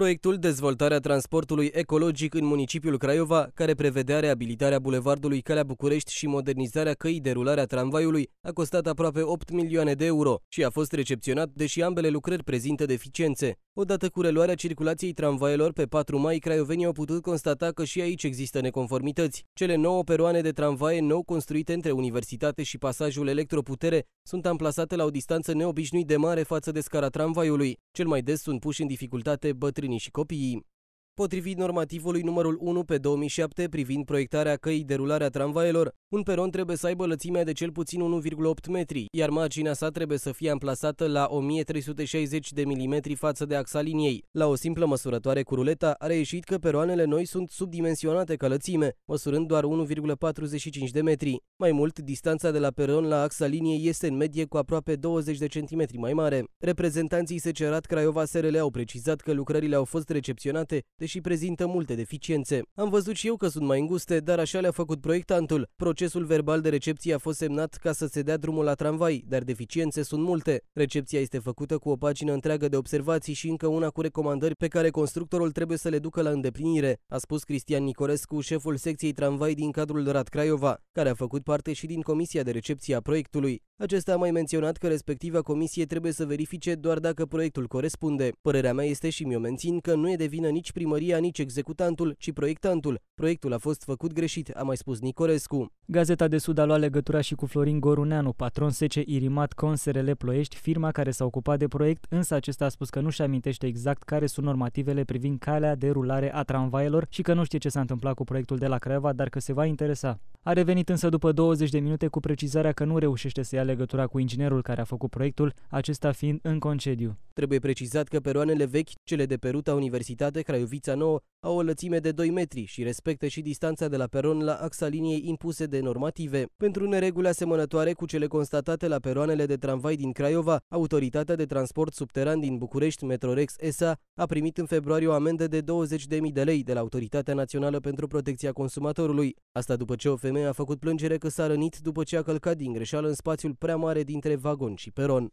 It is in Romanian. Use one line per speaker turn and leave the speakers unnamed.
proiectul Dezvoltarea transportului ecologic în municipiul Craiova, care prevedea reabilitarea bulevardului Calea București și modernizarea căii de rulare a tramvaiului, a costat aproape 8 milioane de euro și a fost recepționat, deși ambele lucrări prezintă deficiențe. Odată cu reluarea circulației tramvaielor pe 4 mai, craiovenii au putut constata că și aici există neconformități. Cele nouă peroane de tramvaie nou construite între Universitate și pasajul Electroputere sunt amplasate la o distanță neobișnuit de mare față de scara tramvaiului. Cel mai des sunt puși în dificultate bătrânii și copiii. Potrivit normativului numărul 1 pe 2007 privind proiectarea căii a tramvaielor, un peron trebuie să aibă lățimea de cel puțin 1,8 metri, iar marginea sa trebuie să fie amplasată la 1360 de mm față de axa liniei. La o simplă măsurătoare cu ruleta a reieșit că peroanele noi sunt subdimensionate ca lățime, măsurând doar 1,45 de metri. Mai mult, distanța de la peron la axa liniei este în medie cu aproape 20 de centimetri mai mare. Reprezentanții Secerat Craiova SRL au precizat că lucrările au fost recepționate, deși și prezintă multe deficiențe. Am văzut și eu că sunt mai înguste, dar așa le-a făcut proiectantul. Procesul verbal de recepție a fost semnat ca să se dea drumul la tramvai, dar deficiențe sunt multe. Recepția este făcută cu o pagină întreagă de observații și încă una cu recomandări pe care constructorul trebuie să le ducă la îndeplinire, a spus Cristian Nicorescu, șeful secției tramvai din cadrul Rad Craiova, care a făcut parte și din comisia de recepție a proiectului. Acesta a mai menționat că respectiva comisie trebuie să verifice doar dacă proiectul corespunde. Părerea mea este și mi-o mențin că nu e de vină nici primul primăria, nici executantul, ci proiectantul. Proiectul a fost făcut greșit, a mai spus Nicorescu.
Gazeta de Sud a luat legătura și cu Florin Goruneanu, patron sece Irimat Conserele Ploiești, firma care s-a ocupat de proiect, însă acesta a spus că nu-și amintește exact care sunt normativele privind calea de rulare a tramvaielor și că nu știe ce s-a întâmplat cu proiectul de la Craiova, dar că se va interesa. A revenit însă după 20 de minute cu precizarea că nu reușește să ia legătura cu inginerul care a făcut proiectul, acesta fiind în concediu.
Trebuie precizat că peroanele vechi, cele de pe ruta Universitate Craiovița 9, au o lățime de 2 metri și respectă și distanța de la peron la axa liniei impuse de normative. Pentru nereguli asemănătoare cu cele constatate la peroanele de tramvai din Craiova, Autoritatea de Transport Subteran din București, Metrorex SA, a primit în februarie o amendă de 20.000 de lei de la Autoritatea Națională pentru Protecția Consumatorului. Asta după ce o femeie a făcut plângere că s-a rănit după ce a călcat din greșeală în spațiul prea mare dintre vagon și peron.